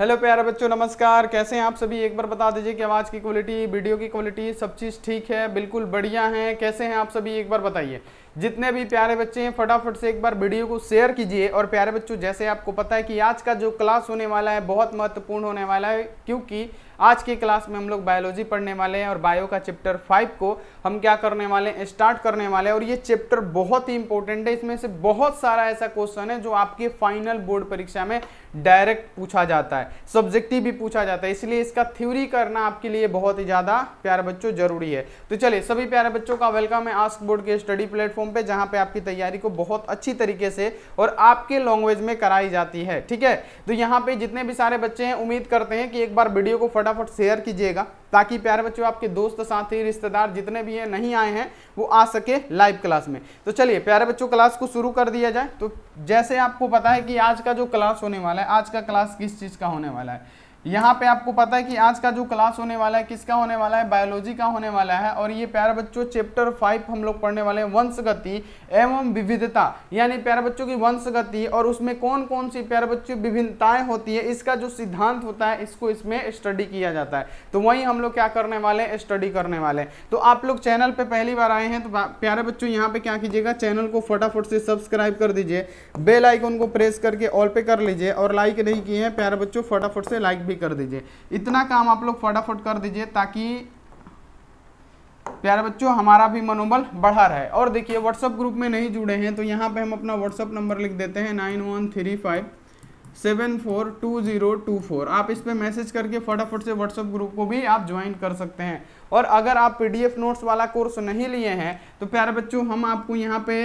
hello प्यारे बच्चों नमस्कार कैसे हैं आप सभी एक बार बता दीजिए कि आवाज़ की क्वालिटी वीडियो की क्वालिटी सब चीज़ ठीक है बिल्कुल बढ़िया है कैसे हैं आप सभी एक बार बताइए जितने भी प्यारे बच्चे हैं फटाफट से एक बार वीडियो को शेयर कीजिए और प्यारे बच्चों जैसे आपको पता है कि आज का जो क्लास होने वाला है बहुत महत्वपूर्ण होने वाला है क्योंकि आज की क्लास में हम लोग बायोलॉजी पढ़ने वाले हैं और बायो का चैप्टर फाइव को हम क्या करने वाले हैं स्टार्ट करने वाले हैं और ये चैप्टर बहुत ही इंपॉर्टेंट है इसमें से बहुत सारा ऐसा क्वेश्चन है जो आपके फाइनल बोर्ड परीक्षा में डायरेक्ट पूछा जाता है सब्जेक्टिव भी पूछा जाता है इसलिए इसका थ्योरी करना आपके लिए बहुत ही ज़्यादा प्यारे बच्चों जरूरी है तो चलिए सभी प्यारे बच्चों का वेलकम है आस्क बोर्ड के स्टडी प्लेटफॉर्म प्लेटफॉर्म पे जहां पे आपकी तैयारी को बहुत अच्छी तरीके से और आपके लैंग्वेज में कराई जाती है ठीक है तो यहां पे जितने भी सारे बच्चे हैं उम्मीद करते हैं कि एक बार वीडियो को फटाफट शेयर कीजिएगा ताकि प्यारे बच्चों आपके दोस्त साथी रिश्तेदार जितने भी हैं नहीं आए हैं वो आ सके लाइव क्लास में तो चलिए प्यारे बच्चों क्लास को शुरू कर दिया जाए तो जैसे आपको पता है कि आज का जो क्लास होने वाला है आज का क्लास किस चीज़ का होने वाला है यहाँ पे आपको पता है कि आज का जो क्लास होने वाला है किसका होने वाला है बायोलॉजी का होने वाला है और ये प्यारे बच्चों चैप्टर फाइव हम लोग पढ़ने वाले हैं वंशगति एवं विविधता यानी प्यारे बच्चों की वंशगति और उसमें कौन कौन सी प्यारे बच्चों विभिन्नताएं होती है इसका जो सिद्धांत होता है इसको इसमें स्टडी किया जाता है तो वही हम लोग क्या करने वाले हैं स्टडी करने वाले हैं तो आप लोग चैनल पर पहली बार आए हैं तो प्यारे बच्चों यहाँ पर क्या कीजिएगा चैनल को फटाफट से सब्सक्राइब कर दीजिए बेलाइकन को प्रेस करके ऑल पे कर लीजिए और लाइक नहीं किए हैं प्यारे बच्चों फटाफट से लाइक भी कर दीजिए इतना काम आप लोग फटाफट कर दीजिए ताकि प्यारे बच्चों हमारा भी मनोबल बढ़ा रहे और देखिए व्हाट्सअप ग्रुप में नहीं जुड़े हैं तो यहाँ पे हम अपना व्हाट्सअप नंबर लिख देते हैं nine one three five seven four two zero two four आप इस पर मैसेज करके फटाफट से व्हाट्सअप ग्रुप को भी आप ज्वाइन कर सकते हैं और अगर आप पीडीएफ नोट्स वाला कोर्स नहीं लिए हैं तो प्यारे बच्चों हम आपको यहाँ पे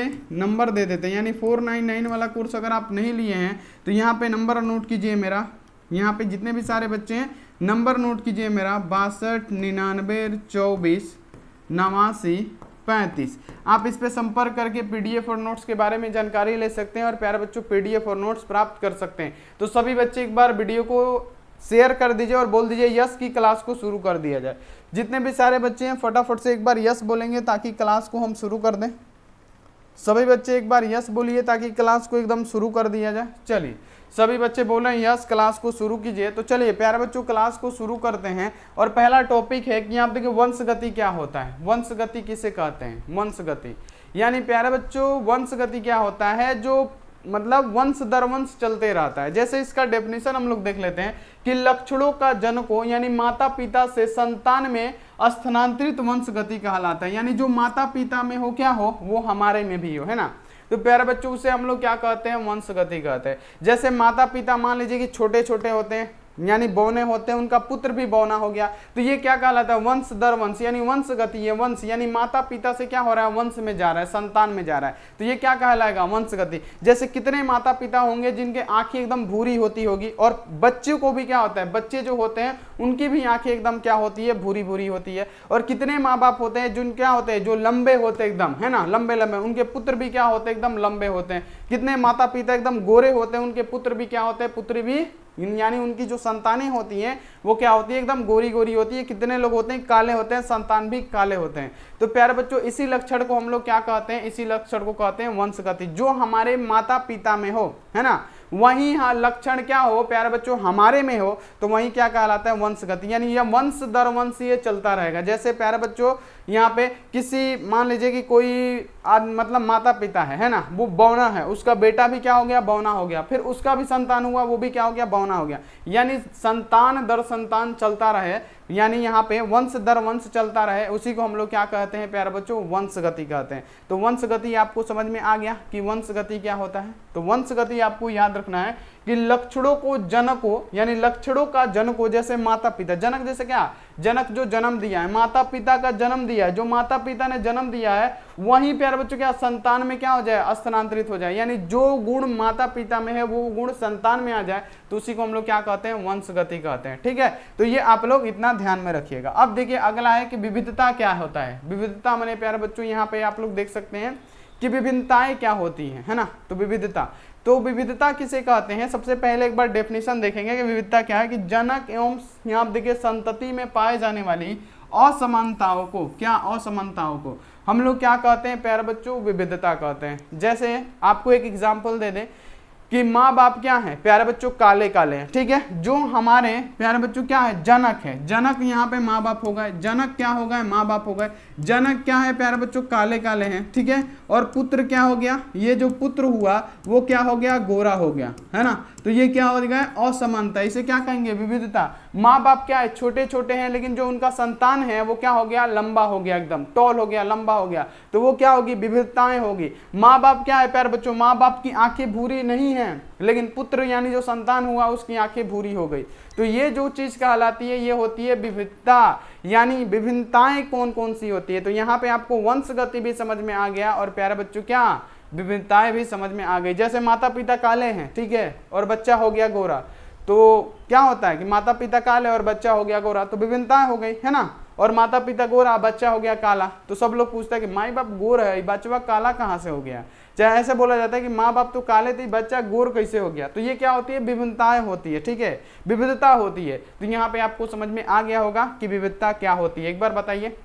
नंबर दे देते हैं यानी फोर नाइन नाइन वाला कोर्स अगर आप नहीं लिए हैं तो यहाँ पे नंबर नोट कीजिए मेरा यहाँ पे जितने भी सारे बच्चे हैं नंबर नोट कीजिए मेरा बासठ निन्यानबे चौबीस नवासी पैंतीस आप इस पर संपर्क करके पीडीएफ और नोट्स के बारे में जानकारी ले सकते हैं और प्यारे बच्चों पीडीएफ और नोट्स प्राप्त कर सकते हैं तो सभी बच्चे एक बार वीडियो को शेयर कर दीजिए और बोल दीजिए यस की क्लास को शुरू कर दिया जाए जितने भी सारे बच्चे हैं फटाफट से एक बार यस बोलेंगे ताकि क्लास को हम शुरू कर दें सभी बच्चे एक बार यस बोलिए ताकि क्लास को एकदम शुरू कर दिया जाए चलिए सभी बच्चे बोल रहे हैं यस क्लास को शुरू कीजिए तो चलिए प्यारे बच्चों क्लास को शुरू करते हैं और पहला टॉपिक है कि आप देखिए वंश गति क्या होता है वंश गति किसे कहते हैं वंश गति यानी प्यारे बच्चों वंश गति क्या होता है जो मतलब वंश दर वंश चलते रहता है जैसे इसका डेफिनेशन हम लोग देख लेते हैं कि लक्षणों का जनको यानी माता पिता से संतान में स्थानांतरित वंश गति कहलाता है यानी जो माता पिता में हो क्या हो वो हमारे में भी हो है ना तो प्यारे बच्चों उसे हम लोग क्या कहते हैं वंश गति कहते हैं जैसे माता पिता मान लीजिए कि छोटे छोटे होते हैं यानी बौने होते हैं उनका पुत्र भी बौना हो गया तो ये क्या कहलाता है वंश दर वंश यानी वंश गति ये वंश यानी माता पिता से क्या हो रहा है वंश में जा रहा है संतान में जा रहा है तो ये क्या कहलाएगा वंश गति जैसे कितने माता पिता होंगे जिनके आंखें एकदम भूरी होती होगी और बच्चे को भी क्या होता है बच्चे जो होते हैं उनकी भी आंखें एकदम क्या होती है भूरी भूरी होती है और कितने माँ बाप होते हैं जिन क्या होते हैं जो लंबे होते एकदम है ना लंबे लंबे उनके पुत्र भी क्या होते एकदम लंबे होते हैं कितने माता पिता एकदम गोरे होते हैं उनके पुत्र भी क्या होते हैं पुत्र भी यानी उनकी जो संतानें होती हैं वो क्या होती है एकदम गोरी गोरी होती है कितने लोग होते हैं काले होते हैं संतान भी काले होते हैं तो प्यारे बच्चों इसी लक्षण को हम लोग क्या कहते हैं इसी लक्षण को कहते हैं वंशगति जो हमारे माता पिता में हो है ना वही हाँ लक्षण क्या हो प्यारे बच्चों हमारे में हो तो वही क्या कहलाता है वंशगति यानी यह वंश दर वंश ये चलता रहेगा जैसे प्यारे बच्चों यहाँ पे किसी मान लीजिए कि कोई आद, मतलब माता पिता है है ना वो बौना है उसका बेटा भी क्या हो गया बौना हो गया फिर उसका भी संतान हुआ वो भी क्या हो गया बौना हो गया यानी संतान दर संतान चलता रहे यानी यहाँ पे वंश दर वंश चलता रहे उसी को हम लोग क्या कहते हैं प्यारे बच्चों वंश गति कहते हैं तो वंश गति आपको समझ में आ गया कि वंश गति क्या होता है तो वंश गति आपको याद रखना है कि लक्षणों को हो यानी लक्षणों का जनको जैसे माता पिता जनक जैसे क्या जनक जो जन्म दिया है माता पिता का जन्म दिया है जो माता पिता ने जन्म दिया है वहीं प्यारे बच्चों क्या संतान में क्या हो जाए स्थानांतरित हो जाए यानी जो गुण माता पिता में है वो गुण संतान में आ जाए तो उसी को हम लोग क्या कहते हैं वंशगति कहते हैं ठीक है तो ये आप लोग इतना ध्यान में रखिएगा अब देखिए अगला है कि विविधता क्या होता है विविधता मैंने प्यारे बच्चों यहाँ पे आप लोग देख सकते हैं कि विभिन्नताएं क्या होती हैं है ना तो विविधता तो विविधता किसे कहते हैं सबसे पहले एक बार डेफिनेशन देखेंगे कि विविधता क्या है कि जनक एवं यहाँ देखिए संतति में पाए जाने वाली असमानताओं को क्या असमानताओं को हम लोग क्या कहते हैं प्यारे बच्चों विविधता कहते हैं जैसे आपको एक एग्जाम्पल दे दें कि माँ बाप क्या है प्यारे बच्चों काले काले हैं ठीक है जो हमारे प्यारे बच्चों क्या है जनक है जनक यहाँ पे माँ बाप हो गए जनक क्या होगा माँ बाप हो गए जनक क्या है प्यारे बच्चों काले काले हैं ठीक है और पुत्र क्या हो गया ये जो पुत्र हुआ वो क्या हो गया गोरा हो गया है ना तो ये क्या हो गया असमानता इसे क्या कहेंगे विविधता माँ बाप क्या है छोटे छोटे हैं लेकिन जो उनका संतान है वो क्या हो गया लंबा हो गया एकदम टॉल हो गया लंबा हो गया तो वो क्या होगी विविधताएं होगी माँ बाप क्या है प्यार बच्चों माँ बाप की आंखें भूरी नहीं है लेकिन पुत्र यानी जो संतान हुआ उसकी आंखें भूरी हो गई तो ये जो चीज कहलाती है ये होती है विविधता यानी विभिन्नताएं कौन कौन सी होती है तो यहाँ पे आपको वंश गति भी समझ में आ गया और प्यारे बच्चों क्या विभिन्नताएं भी समझ में आ गई जैसे माता पिता काले हैं ठीक है और बच्चा हो गया गोरा तो क्या होता है कि माता पिता काले और बच्चा हो गया गोरा तो विभिन्नताएं हो गई है ना और माता पिता गोरा बच्चा हो गया काला तो सब लोग पूछते हैं कि माई बाप गोर है बच्चा काला कहाँ से हो गया चाहे ऐसे बोला जाता है कि माँ बाप तो काले थे बच्चा गोर कैसे हो गया तो ये क्या होती है विभिन्नताएं होती है ठीक है विविधता होती है तो यहाँ पे आपको समझ में आ गया होगा कि विविधता क्या होती है एक बार बताइए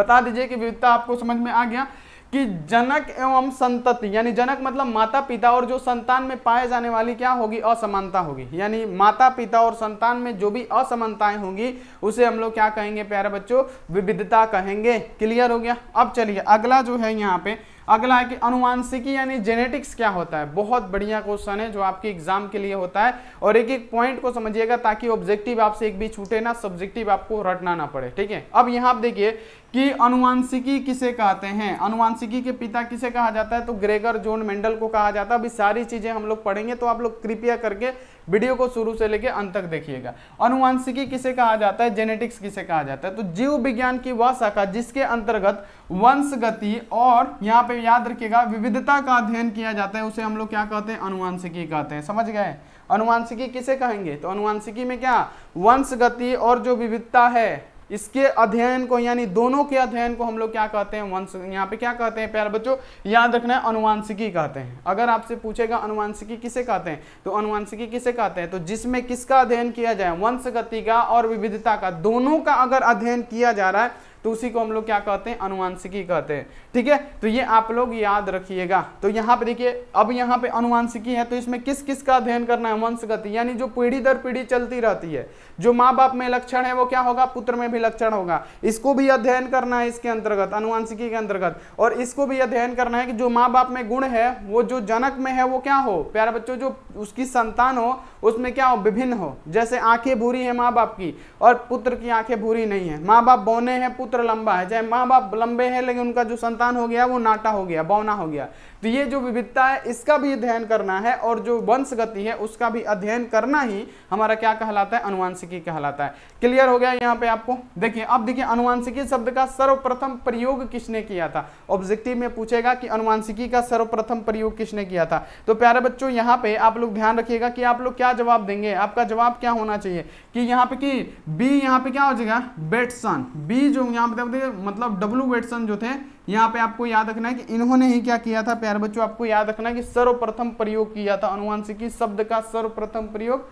बता दीजिए कि विविधता आपको समझ में आ गया कि जनक एवं संतति यानी जनक मतलब माता पिता और जो संतान में पाए जाने वाली क्या होगी असमानता होगी यानी माता पिता और संतान में जो भी असमानताएं होंगी उसे हम लोग क्या कहेंगे प्यारे बच्चों विविधता कहेंगे क्लियर हो गया अब चलिए अगला जो है यहाँ पे अगला है कि अनुवांशिकी यानी जेनेटिक्स क्या होता है बहुत बढ़िया क्वेश्चन है जो आपके एग्जाम के लिए होता है और एक एक पॉइंट को समझिएगा ताकि ऑब्जेक्टिव आपसे एक भी छूटे ना सब्जेक्टिव आपको रटना ना पड़े ठीक है अब यहाँ आप देखिए कि अनुवांशिकी किसे कहते हैं अनुवांशिकी के पिता किसे कहा जाता है तो ग्रेगर जोन मेंडल को कहा जाता है अभी सारी चीज़ें हम लोग पढ़ेंगे तो आप लोग कृपया करके वीडियो को शुरू से लेकर अंत तक देखिएगा अनुवांशिकी किसे कहा जाता है जेनेटिक्स किसे कहा जाता है तो जीव विज्ञान की वह शाखा जिसके अंतर्गत वंश गति और यहाँ पे याद रखिएगा विविधता का अध्ययन किया जाता है उसे हम लोग क्या कहते हैं अनुवांशिकी कहते हैं समझ गए अनुवांशिकी किसे कहेंगे तो अनुवांशिकी में क्या वंश गति और जो विविधता है इसके अध्ययन को यानी दोनों के अध्ययन को हम लोग क्या कहते हैं वंश यहाँ पे क्या कहते हैं प्यार बच्चों याद रखना है अनुवांशिकी कहते हैं अगर आपसे पूछेगा अनुवांशिकी किसे कहते हैं तो अनुवांशिकी किसे कहते हैं तो जिसमें किसका अध्ययन किया जाए वंशगति का और विविधता का दोनों का अगर अध्ययन किया जा रहा है तो उसी को हम लोग क्या कहते हैं अनुवांशिकी कहते हैं ठीक है तो ये आप लोग याद रखिएगा तो यहाँ पे देखिए अब यहाँ पे अनुवांशिकी है तो इसमें किस किस का अध्ययन करना है वंश गति यानी जो पीढ़ी दर पीढ़ी चलती रहती है जो माँ बाप में लक्षण है वो क्या होगा पुत्र में भी लक्षण होगा इसको भी अध्ययन करना है इसके अंतर्गत अनुवांशिकी के अंतर्गत और इसको भी अध्ययन करना है कि जो माँ बाप में गुण है वो जो जनक में है वो क्या हो प्यारे बच्चों जो उसकी संतान हो उसमें क्या हो विभिन्न हो जैसे आंखें भूरी है माँ बाप की और पुत्र की आंखें भूरी नहीं है माँ बाप बौने हैं पुत्र लंबा है चाहे माँ बाप लंबे हैं लेकिन उनका जो संतान हो गया वो नाटा हो गया बौना हो गया तो ये जो विविधता है इसका भी अध्ययन करना है और जो वंश गति है उसका भी अध्ययन करना ही हमारा क्या कहलाता है अनुवांशिकी कहलाता है क्लियर हो गया यहाँ पे आपको देखिए अब देखिए अनुवांशिकी शब्द का सर्वप्रथम प्रयोग किसने किया था ऑब्जेक्टिव में पूछेगा कि अनुवांशिकी का सर्वप्रथम प्रयोग किसने किया था तो प्यारे बच्चों यहाँ पे आप लोग ध्यान रखिएगा कि आप लोग क्या जवाब देंगे आपका जवाब क्या होना चाहिए कि यहाँ पे कि बी यहाँ पे क्या हो जाएगा बेटसन बी जो यहाँ पे मतलब डब्लू बेटसन जो थे यहाँ पे आपको याद रखना है कि इन्होंने ही क्या किया था प्यार बच्चों आपको याद रखना है कि सर्वप्रथम प्रयोग किया था अनुवांशिकी शब्द का सर्वप्रथम प्रयोग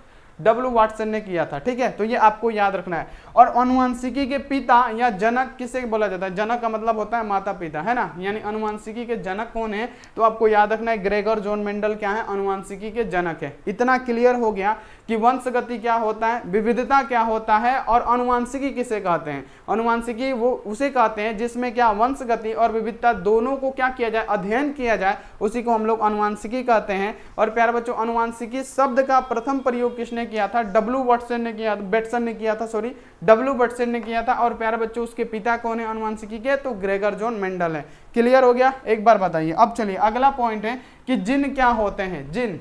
डब्ल्यू वाटसन ने किया था ठीक है तो ये आपको याद रखना है और अनुवांशिकी के पिता या जनक किसे बोला जाता है जनक का मतलब होता है माता पिता है ना यानी अनुवांशिकी के जनक कौन है तो आपको याद रखना है ग्रेगर जॉन मेंडल क्या है अनुवांशिकी के जनक है इतना क्लियर हो गया कि वंश गति क्या होता है विविधता क्या होता है और अनुवांशिकी किसे कहते हैं अनुवांशिकी वो उसे कहते हैं जिसमें क्या वंश गति और विविधता दोनों को क्या किया जाए अध्ययन किया जाए उसी को हम लोग अनुवांशिकी कहते हैं और प्यारे बच्चों अनुवांशिकी शब्द का प्रथम प्रयोग किसने किया था डब्लू वटसन ने किया बेटसन ने किया था सॉरी डब्लू बटसन ने किया था और प्यारे बच्चों उसके पिता कौन है अनुवांशिकी के तो ग्रेगर जॉन मेंडल है क्लियर हो गया एक बार बताइए अब चलिए अगला पॉइंट है कि जिन क्या होते हैं जिन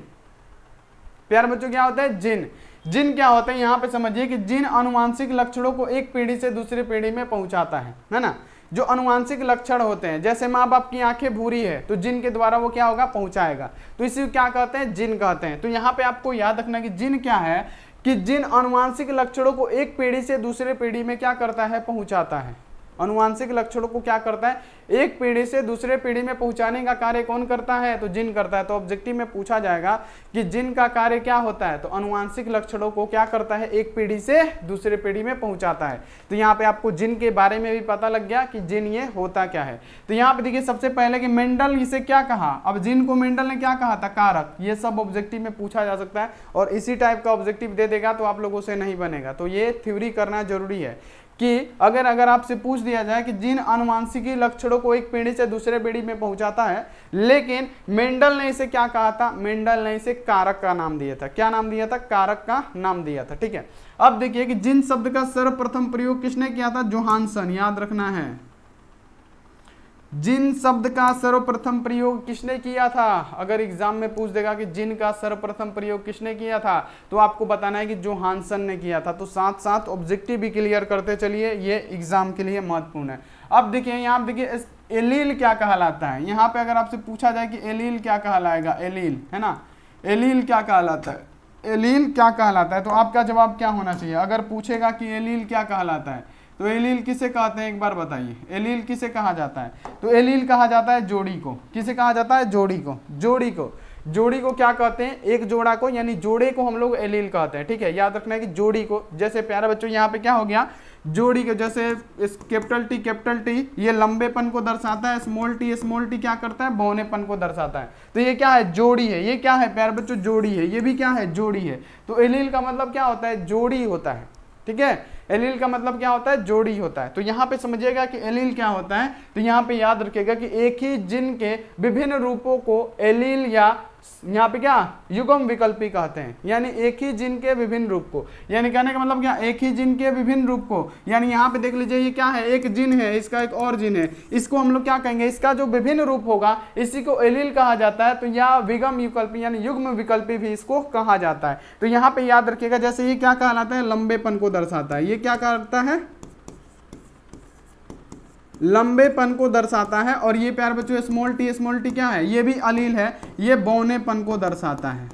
प्यार बच्चों क्या होता है जिन जिन क्या होता है यहाँ पे समझिए कि जिन अनुवांशिक लक्षणों को एक पीढ़ी से दूसरी पीढ़ी में पहुंचाता है है ना जो अनुवांशिक लक्षण होते हैं जैसे माँ बाप की आंखें भूरी है तो जिन के द्वारा वो क्या होगा पहुंचाएगा तो इसी क्या कहते हैं जिन कहते हैं तो यहाँ पे आपको याद रखना कि जिन क्या है कि जिन अनुवांशिक लक्षणों को एक पीढ़ी से दूसरे पीढ़ी में क्या करता है पहुंचाता है अनुवांशिक लक्षणों को क्या करता है एक पीढ़ी से दूसरे पीढ़ी में पहुंचाने का कार्य कौन करता है तो जिन करता है तो ऑब्जेक्टिव में पूछा जाएगा कि जिन का कार्य क्या होता है तो अनुवांशिक लक्षणों को क्या करता है एक पीढ़ी से दूसरे पीढ़ी में पहुंचाता है तो यहाँ पे आपको जिन के बारे में भी पता लग गया कि जिन ये होता क्या है तो यहाँ पे देखिए सबसे पहले कि मेंडल इसे क्या कहा अब जिन को मेंडल ने क्या कहा था कारक ये सब ऑब्जेक्टिव में पूछा जा सकता है और इसी टाइप का ऑब्जेक्टिव दे देगा तो आप लोगों से नहीं बनेगा तो ये थ्योरी करना जरूरी है कि अगर अगर आपसे पूछ दिया जाए कि जिन अनुवांशिकी लक्षणों को एक पीढ़ी से दूसरे पीढ़ी में पहुंचाता है लेकिन मेंडल ने इसे क्या कहा था मेंडल ने इसे कारक का नाम दिया था क्या नाम दिया था कारक का नाम दिया था ठीक है अब देखिए कि जिन शब्द का सर्वप्रथम प्रयोग किसने किया था जोहानसन याद रखना है जिन शब्द का सर्वप्रथम प्रयोग किसने किया था अगर एग्जाम में पूछ देगा कि जिन का सर्वप्रथम प्रयोग किसने किया था तो आपको बताना है कि जो हानसन ने किया था तो साथ साथ ऑब्जेक्टिव भी क्लियर करते चलिए ये एग्जाम के लिए महत्वपूर्ण है अब देखिए यहाँ देखिए एलील क्या कहलाता है यहाँ पे अगर आपसे पूछा जाए कि एलील क्या कहलाएगा एलील है ना एलील क्या कहलाता है एलील क्या कहलाता है तो आपका जवाब क्या होना चाहिए अगर पूछेगा कि एलील क्या कहलाता है तो एलील किसे कहते हैं एक बार बताइए एलील किसे कहा जाता है तो एलील कहा जाता है जोड़ी को किसे कहा जाता है जोड़ी को जोड़ी को जोड़ी को क्या कहते हैं एक जोड़ा को यानी जोड़े को हम लोग एलील कहते हैं ठीक है याद रखना है कि जोड़ी को जैसे प्यारा बच्चों यहाँ पे क्या हो गया जोड़ी को जैसे इस कैपिटल टी कैपिटल टी ये लंबेपन को दर्शाता है स्मॉल टी स्मॉल टी क्या करता है बौनेपन को दर्शाता है तो ये क्या है जोड़ी है ये क्या है प्यारे बच्चों जोड़ी है ये भी क्या है जोड़ी है तो एलील का मतलब क्या होता है जोड़ी होता है ठीक है एलील का मतलब क्या होता है जोड़ी होता है तो यहाँ पे समझिएगा कि एलील क्या होता है तो यहाँ पे याद रखिएगा कि एक ही जिन के विभिन्न रूपों को एलील या यहाँ पे क्या युगम विकल्पी कहते हैं यानी एक ही जिन के विभिन्न रूप को यानी कहने का मतलब क्या एक ही जिन के विभिन्न रूप को यानी यहाँ पे देख लीजिए ये क्या है एक जिन है इसका एक और जिन है इसको हम लोग क्या कहेंगे इसका जो विभिन्न रूप होगा इसी को एलिल कहा जाता है तो या विगम विकल्पी यानी युग्म विकल्पी भी इसको कहा जाता है तो यहाँ पे याद रखिएगा जैसे ये क्या कहलाता है लंबेपन को दर्शाता है ये क्या करता है लंबेपन को दर्शाता है और ये प्यार बच्चों स्मॉल टी स्मॉल टी क्या है ये भी अलील है ये बौनेपन को दर्शाता है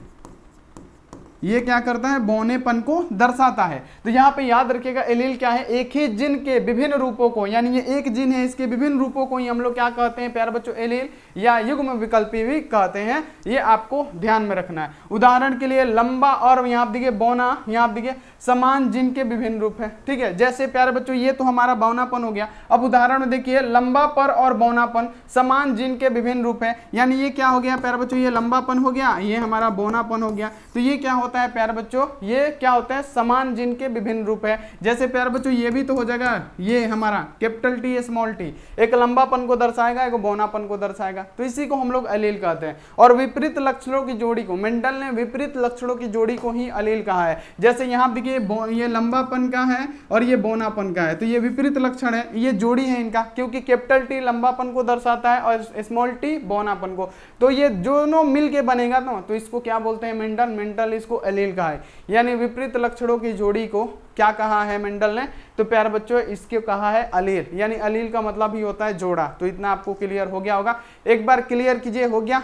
ये क्या करता है बौनेपन को दर्शाता है तो यहाँ पे याद रखिएगा एलील क्या है एक ही जिन के विभिन्न रूपों को यानी ये एक जिन है इसके विभिन्न रूपों को ही हम लोग क्या कहते हैं प्यार बच्चों एलील या युग्म विकल्पी भी कहते हैं ये आपको ध्यान में रखना है उदाहरण के लिए लंबा और यहाँ आप देखिए बौना यहाँ देखिए समान जिनके विभिन्न रूप है ठीक है जैसे प्यारे बच्चों ये तो हमारा बौनापन हो गया अब उदाहरण देखिए देखिए लंबापन और बौनापन समान जिनके विभिन्न रूप है यानी ये क्या हो गया प्यारे बच्चों ये लंबापन हो गया ये हमारा बौनापन हो गया तो ये क्या होता होता है प्यारे बच्चों ये क्या होता है समान जिन के विभिन्न रूप है जैसे प्यारे बच्चों ये भी तो हो जाएगा ये हमारा कैपिटल टी स्मॉल टी एक लंबापन को दर्शाएगा एक बोनापन को दर्शाएगा तो इसी को हम लोग अलील कहते हैं और विपरीत लक्षणों की जोड़ी को मेंडल ने विपरीत लक्षणों की जोड़ी को ही अलील कहा है जैसे यहाँ देखिए ये लंबापन का है और ये बोनापन का है तो ये विपरीत लक्षण है ये जोड़ी है इनका क्योंकि कैपिटल टी लंबापन को दर्शाता है और स्मॉल टी बोनापन को तो ये दोनों मिल बनेगा ना तो, तो इसको क्या बोलते हैं मेंडल मेंटल इसको एलील कहा है यानी विपरीत लक्षणों की जोड़ी को क्या कहा है मेंडल ने तो प्यार बच्चों इसके कहा है अलील यानी अलील का मतलब ही होता है जोड़ा तो इतना आपको क्लियर हो गया होगा एक बार क्लियर कीजिए हो गया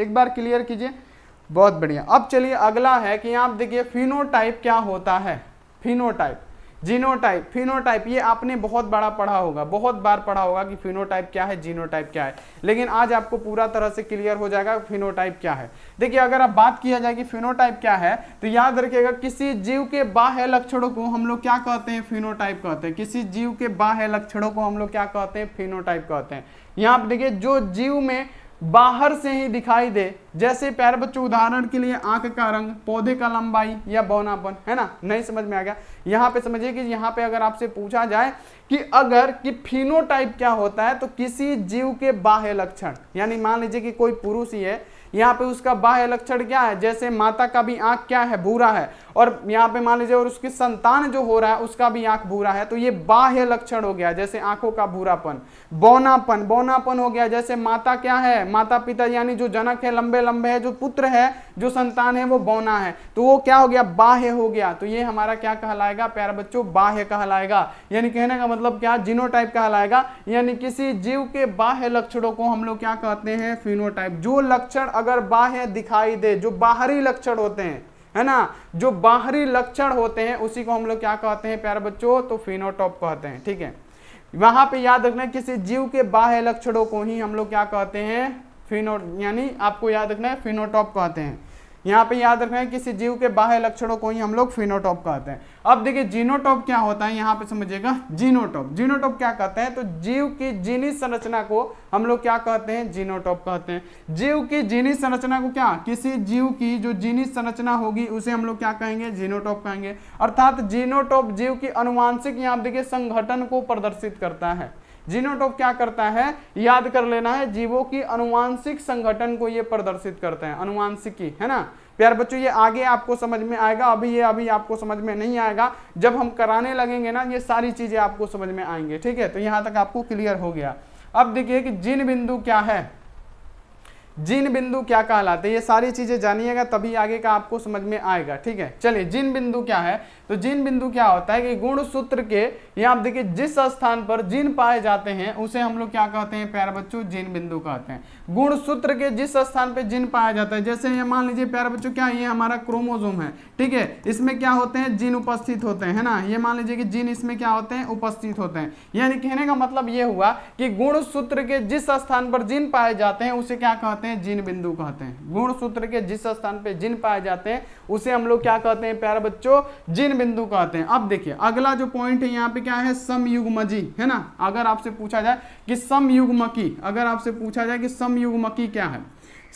एक बार क्लियर कीजिए बहुत बढ़िया अब चलिए अगला है कि आप देखिए फिनोटाइप क्या होता है फिनोटाइप जीनोटाइप फिनोटाइप ये आपने बहुत बड़ा पढ़ा होगा बहुत बार पढ़ा होगा कि फिनोटाइप क्या है जीनोटाइप क्या है लेकिन आज आपको पूरा तरह से क्लियर हो जाएगा फिनोटाइप क्या है देखिए अगर आप बात किया जाए कि फिनोटाइप क्या है तो याद रखिएगा किसी जीव के बाह्य लक्षणों को हम लोग क्या कहते हैं फिनोटाइप कहते हैं किसी जीव के बाह्य लक्षणों को हम लोग क्या कहते हैं फिनोटाइप कहते हैं यहाँ पर देखिए जो जीव में बाहर से ही दिखाई दे जैसे प्यारे बच्चों उदाहरण के लिए आंख का रंग पौधे का लंबाई या बौनापन है ना नहीं समझ में आ गया यहाँ पे समझिए कि यहाँ पे अगर आपसे पूछा जाए कि अगर कि फिनोटाइप क्या होता है तो किसी जीव के बाह्य लक्षण यानी मान लीजिए कि कोई पुरुष ही है यहाँ पे उसका बाह्य लक्षण क्या है जैसे माता का भी आंख क्या है भूरा है और यहाँ पे मान लीजिए और उसकी संतान जो हो रहा है उसका भी आंख भूरा है तो ये बाह्य लक्षण हो गया जैसे आंखों का भूरापन बौनापन बौनापन हो गया जैसे माता क्या है माता पिता यानी जो जनक है लंबे लंबे है जो पुत्र है जो संतान है वो बौना है तो वो क्या हो गया बाह्य हो गया तो ये हमारा क्या कहलाएगा प्यारा बच्चों बाह्य कहलाएगा यानी कहने का मतलब क्या जीनोटाइप कहलाएगा यानी किसी जीव के बाह्य लक्षणों को हम लोग क्या कहते हैं फिनोटाइप जो लक्षण अगर बाहें दिखाई दे जो बाहरी लक्षण होते हैं है ना जो बाहरी लक्षण होते हैं उसी को हम लोग क्या कहते हैं प्यारे बच्चों तो फिनोटॉप कहते हैं ठीक है वहां पे याद रखना किसी जीव के बाह्य लक्षणों को ही हम लोग क्या कहते हैं फिनो यानी आपको याद रखना है फिनोटॉप कहते हैं यहाँ पे याद रखना है किसी जीव के बाह्य लक्षणों को ही हम लोग फिनोटॉप कहते हैं अब देखिए जीनोटॉप क्या होता है यहाँ पे समझिएगा जीनोटॉप जीनोटॉप क्या कहते हैं तो जीव की जीनी संरचना को हम लोग क्या कहते हैं जीनोटॉप कहते हैं जीव की जीनी संरचना को क्या किसी जीव की जो जीनी संरचना होगी उसे हम लोग क्या कहेंगे जीनोटॉप कहेंगे अर्थात जीनोटॉप जीव की अनुवांशिक यहाँ देखिए संगठन को प्रदर्शित करता है जीनोटोप क्या करता है याद कर लेना है जीवों की अनुवांशिक संगठन को ये प्रदर्शित करते हैं अनुवांशिकी है ना प्यार बच्चों ये आगे आपको समझ में आएगा अभी ये अभी आपको समझ में नहीं आएगा जब हम कराने लगेंगे ना ये सारी चीजें आपको समझ में आएंगे ठीक है तो यहाँ तक आपको क्लियर हो गया अब देखिए कि जीन बिंदु क्या है जिन बिंदु क्या कहलाते हैं ये सारी चीजें जानिएगा तभी आगे का आपको समझ में आएगा ठीक है चलिए जिन बिंदु क्या है तो जिन बिंदु क्या होता है कि गुण सूत्र के ये आप देखिए जिस स्थान पर जीन पाए जाते हैं उसे हम लोग क्या कहते हैं प्यारे बच्चों जिन बिंदु कहते हैं गुण सूत्र के जिस स्थान पर जिन पाया जाता है जैसे ये मान लीजिए प्यारे बच्चों क्या ये हमारा क्रोमोजोम है ठीक है इसमें क्या होते हैं जिन उपस्थित होते हैं ना ये मान लीजिए कि जिन इसमें क्या होते हैं उपस्थित होते हैं यानी कहने का मतलब ये हुआ कि गुण सूत्र के जिस स्थान पर जिन पाए जाते हैं उसे क्या कहते हैं कहते हैं जिन बिंदु कहते हैं गुण सूत्र के जिस स्थान पे जिन पाए जाते हैं उसे हम लोग क्या कहते हैं प्यारे बच्चों जिन बिंदु कहते हैं अब देखिए अगला जो पॉइंट है यहाँ पे क्या है समयुग्मजी है ना अगर आपसे पूछा जाए कि समयुग्मकी अगर आपसे पूछा जाए कि समयुग्मकी क्या है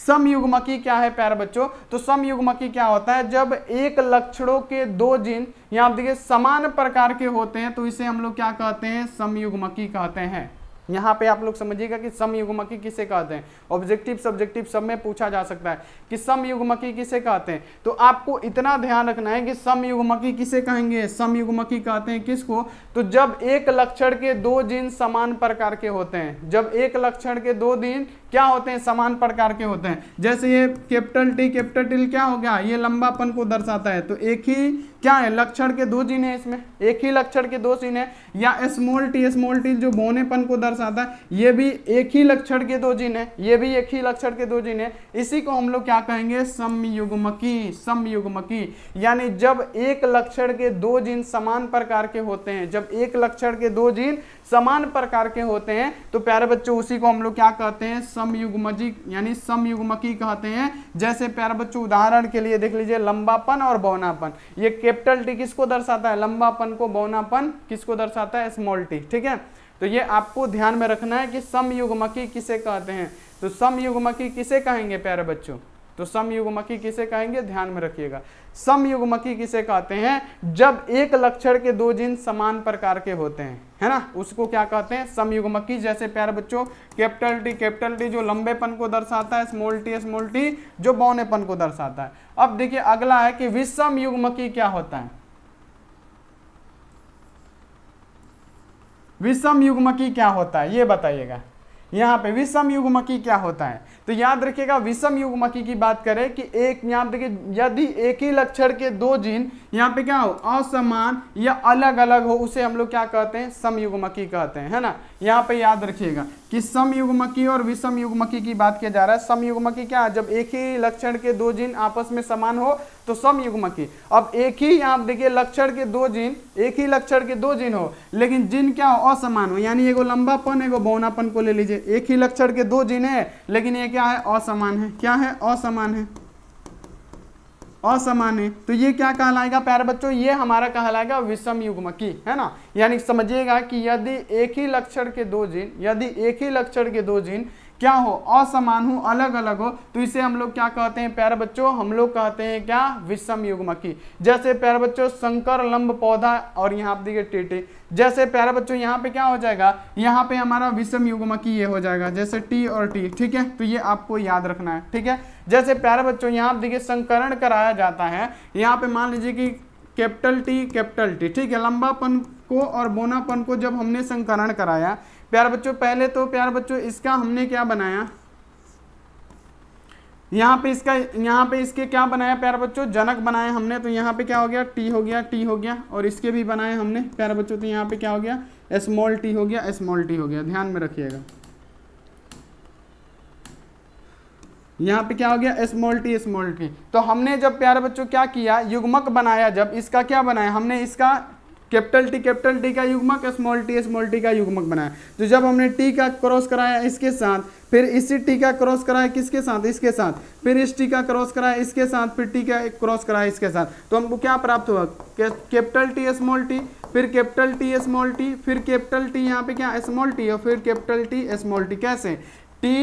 समयुग्मकी क्या है प्यारे बच्चों तो समयुग्मकी क्या होता है जब एक लक्षणों के दो जीन यहाँ देखिए समान प्रकार के होते हैं तो इसे हम लोग क्या कहते हैं समयुग्मकी कहते हैं यहाँ पे आप लोग समझिएगा कि सम युग्मकी किसे कहते हैं ऑब्जेक्टिव सब्जेक्टिव सब में पूछा जा सकता है कि सम युग्मकी किसे कहते हैं तो आपको इतना ध्यान रखना है कि सम युग्मकी किसे कहेंगे सम युग्मकी कहते हैं किसको तो जब एक लक्षण के दो जीन समान प्रकार के होते हैं जब एक लक्षण के दो दिन क्या होते हैं समान प्रकार के होते हैं जैसे ये कैपिटल टी कैपिटल टी क्या हो गया ये लंबापन को दर्शाता है तो एक ही क्या है लक्षण के दो जीन है इसमें एक ही लक्षण के दो जीन है या स्मॉल टी स्मॉल टी जो बोनेपन को दर्शाता है ये भी एक ही लक्षण के दो जीन है ये भी एक ही लक्षण के दो जीन है इसी को हम लोग क्या कहेंगे समयुग्मकी समयुग्मकी यानी जब एक लक्षण के दो जीन समान प्रकार के होते हैं जब एक लक्षण के दो जीन समान प्रकार के होते हैं तो प्यारे बच्चों उसी को हम लोग क्या कहते हैं समयुग्मजी यानी समयुग्मकी कहते हैं जैसे प्यारे बच्चों उदाहरण के लिए देख लीजिए लंबापन और बौनापन ये कैपिटल टी किसको दर्शाता है लंबापन को बौनापन किसको दर्शाता है स्मॉल टी ठीक है तो ये आपको ध्यान में रखना है कि समयुग्मकी किसे कहते हैं तो समयुग्मकी किसे कहेंगे प्यारे बच्चों तो समयुग्मकी किसे कहेंगे ध्यान में रखिएगा समयुग्मकी किसे कहते हैं जब एक लक्षण के दो जीन समान प्रकार के होते हैं है ना उसको क्या कहते हैं समयुग्मकी जैसे प्यार बच्चों कैपिटल टी कैपिटल टी जो लंबेपन को दर्शाता है स्मॉल टी स्मॉल टी जो बौनेपन को दर्शाता है अब देखिए अगला है कि विषम युग्मकी क्या होता है विषम युग्मकी क्या होता है ये बताइएगा यहाँ पे विषम युग्मकी क्या होता है तो याद रखिएगा विषम युग्मकी की बात करें कि एक याद रखिए यदि एक ही लक्षण के दो जीन यहाँ पे क्या हो असमान या अलग अलग हो उसे हम लोग क्या कहते हैं समयुग्मकी कहते हैं है ना यहाँ पे याद रखिएगा कि समयुग्मकी और विषम युग्मकी की बात किया जा रहा है समयुग्मकी क्या है जब एक ही लक्षण के दो जीन आपस में समान हो तो समयुग्मकी अब एक ही आप देखिए लक्षण के दो जीन एक ही लक्षण के दो जीन हो लेकिन जीन क्या हो असमान हो यानी एगो लंबापन एगो बौनापन को ले लीजिए एक ही लक्षण के दो जीन है लेकिन ये क्या है असमान है क्या है असमान है असामान्य तो ये क्या कहलाएगा प्यारे बच्चों ये हमारा कहलाएगा विषम युग्मकी है ना यानी समझिएगा कि यदि एक ही लक्षण के दो जीन यदि एक ही लक्षण के दो जीन क्या हो असमान हो अलग अलग हो तो इसे हम लोग क्या कहते हैं प्यारे बच्चों हम लोग कहते हैं क्या विषम युग्मकी जैसे प्यारे बच्चों संकर लंब पौधा और यहाँ आप देखिए टीटी जैसे प्यारे बच्चों यहाँ पे क्या हो जाएगा यहाँ पे हमारा विषम युग्मकी ये हो जाएगा जैसे टी और टी ठीक है तो ये आपको याद रखना है ठीक है जैसे प्यारे बच्चों यहाँ आप देखिए संकरण कराया जाता है यहाँ पे मान लीजिए कि कैपिटल टी कैपिटल टी ठीक है लंबापन को और बोनापन को जब हमने संकरण कराया प्यारे बच्चों पहले तो प्यारे बच्चों इसका हमने क्या बनाया यहाँ पे इसका यहाँ पे इसके क्या बनाया प्यारे बच्चों जनक बनाया हमने तो यहाँ पे क्या हो गया टी हो गया टी हो गया और इसके भी बनाए हमने प्यारे बच्चों तो यहाँ पे क्या हो गया स्मॉल टी हो गया स्मॉल टी हो गया ध्यान में रखिएगा यहाँ पे क्या हो गया स्मॉल टी स्मॉल टी तो हमने जब प्यारे बच्चों क्या किया युग्मक बनाया जब इसका क्या बनाया हमने इसका कैपिटल टी कैपिटल टी का युग्मक स्मॉल टी स्मॉल टी का युग्मक बनाया तो जब हमने टी का क्रॉस कराया इसके साथ फिर इसी टी का क्रॉस कराया किसके साथ इसके साथ फिर इस टी का क्रॉस कराया इसके साथ फिर टी का क्रॉस कराया इसके साथ तो हमको क्या प्राप्त हुआ कैपिटल टी स्मॉल टी फिर कैपिटल टी स्मॉल टी फिर कैपिटल टी यहाँ पे क्या स्मॉल टी और फिर कैपिटल टी स्मॉल टी कैसे टी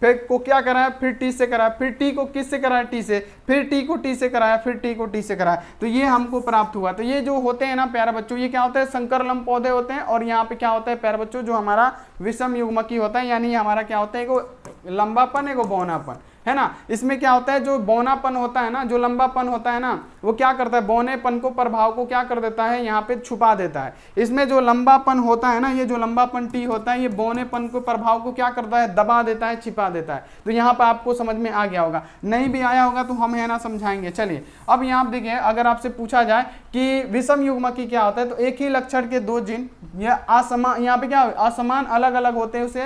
फिर को क्या कराया फिर टी से कराया फिर टी को किस से कराया टी से फिर टी को टी से कराया फिर टी को टी से कराया तो ये हमको प्राप्त हुआ तो ये जो होते हैं ना प्यारे बच्चों ये क्या होता है संकरलम पौधे होते हैं और यहाँ पे क्या होता है प्यारे बच्चों जो हमारा विषम युग्मकी होता है यानी हमारा क्या होता है एक लंबापन एक बौनापन है ना इसमें क्या होता है जो बोनापन होता है ना जो लंबापन होता है ना वो क्या करता है बोनेपन को प्रभाव को क्या कर देता है यहाँ पे छुपा देता है इसमें जो लंबापन होता है ना ये जो लंबापन टी होता है ये बोनेपन को प्रभाव को क्या करता है दबा देता है छिपा देता है तो यहाँ पर आपको समझ में आ गया होगा नहीं भी आया होगा तो हम है ना समझाएंगे चलिए अब यहाँ देखिए अगर आपसे पूछा जाए कि विषम की क्या होता है तो एक ही लक्षण के दो जिन यह असमान यहाँ पे क्या असमान अलग अलग होते हैं उसे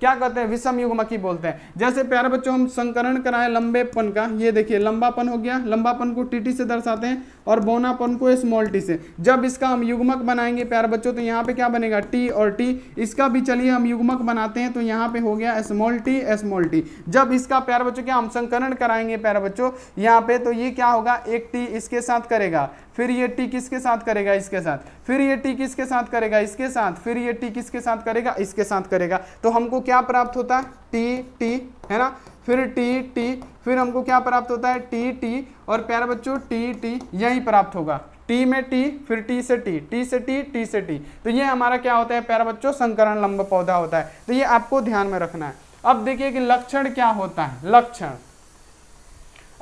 क्या कहते हैं विषम युगमकी बोलते हैं जैसे प्यारे बच्चों हम संकरण कराएं लंबेपन का ये देखिए लंबापन हो गया लंबापन को टीटी से दर्शाते हैं और बोनापन को स्मॉल टी से जब इसका हम युग्मक बनाएंगे प्यार बच्चों तो यहाँ पे क्या बनेगा टी और टी इसका भी चलिए हम युग्मक बनाते हैं तो यहाँ पे हो गया स्मॉल टी स्मॉल टी जब इसका प्यार बच्चों क्या हम संकरण कराएंगे प्यार बच्चों यहाँ पे तो ये क्या होगा एक टी इसके साथ करेगा फिर ये टी किसके साथ करेगा इसके साथ फिर ये टी किसके साथ करेगा इसके साथ फिर ये टी किसके साथ करेगा इसके साथ करेगा तो हमको क्या प्राप्त होता है टी टी है ना फिर टी टी फिर हमको क्या प्राप्त होता है टी टी और प्यारे बच्चों टी टी यही प्राप्त होगा टी में टी फिर टी से टी टी से टी टी से टी तो ये हमारा क्या होता है प्यारा बच्चों संकरण लंब पौधा होता है तो ये आपको ध्यान में रखना है अब देखिए कि लक्षण क्या होता है लक्षण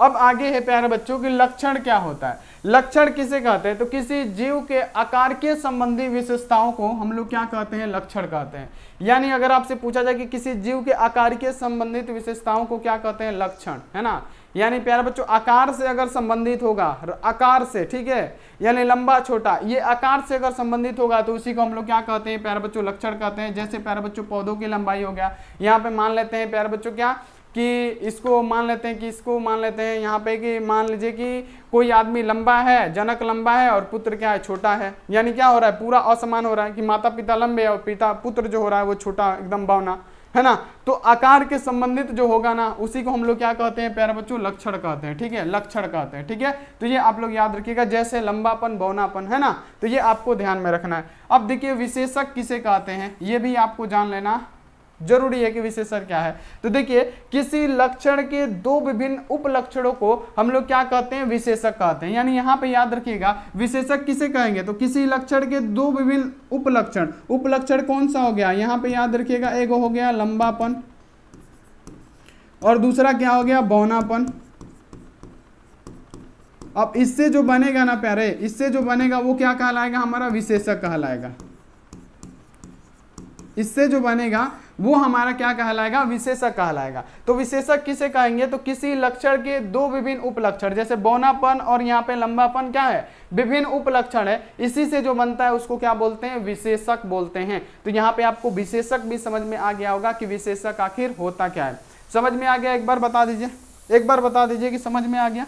अब आगे है प्यारे बच्चों की लक्षण क्या होता है लक्षण किसे कहते हैं तो किसी जीव के आकार के संबंधी विशेषताओं को हम लोग क्या कहते हैं लक्षण कहते हैं यानी अगर आपसे पूछा जाए कि किसी जीव के आकार के संबंधित विशेषताओं को क्या कहते हैं लक्षण है ना यानी प्यारे बच्चों आकार से अगर संबंधित होगा आकार से ठीक है यानी लंबा छोटा ये आकार से अगर संबंधित होगा तो उसी को हम लोग क्या कहते हैं प्यारे बच्चों लक्षण कहते हैं जैसे प्यारे बच्चों पौधों की लंबाई हो गया यहाँ पे मान लेते हैं प्यारे बच्चों क्या कि इसको मान लेते हैं कि इसको मान लेते हैं यहाँ पे कि मान लीजिए कि कोई आदमी लंबा है जनक लंबा है और पुत्र क्या है छोटा है यानी क्या हो रहा है पूरा असमान हो रहा है कि माता पिता लंबे और पिता पुत्र जो हो रहा है वो छोटा एकदम भावना है ना तो आकार के संबंधित जो होगा ना उसी को हम लोग क्या कहते हैं प्यारे बच्चों लक्षण कहते हैं ठीक है लक्षण कहते हैं ठीक है तो ये आप लोग याद रखिएगा जैसे लंबापन बौनापन है ना तो ये आपको ध्यान में रखना है अब देखिए विशेषक किसे कहते हैं ये भी आपको जान लेना जरूरी है कि विशेषण क्या है तो देखिए किसी लक्षण के दो विभिन्न उपलक्षणों को हम लोग क्या कहते हैं विशेषक कहते हैं यानी यहां पे याद रखिएगा विशेषक किसे कहेंगे तो किसी लक्षण के दो विभिन्न उपलक्षण उपलक्षण कौन सा हो गया यहां पे याद रखिएगा एक हो गया लंबापन और दूसरा क्या हो गया बौनापन अब इससे जो बनेगा ना प्यारे इससे जो बनेगा वो क्या कहलाएगा हमारा विशेषक कहलाएगा इससे जो बनेगा वो हमारा क्या कहलाएगा विशेषक कहलाएगा तो विशेषक किसे कहेंगे तो किसी लक्षण के दो विभिन्न उपलक्षण जैसे बौनापन और यहाँ पे लंबापन क्या है विभिन्न उपलक्षण है इसी से जो बनता है उसको क्या बोलते हैं विशेषक बोलते हैं तो यहाँ पे आपको विशेषक भी समझ में आ गया होगा कि विशेषक आखिर होता क्या है समझ में आ गया एक बार बता दीजिए एक बार बता दीजिए कि समझ में आ गया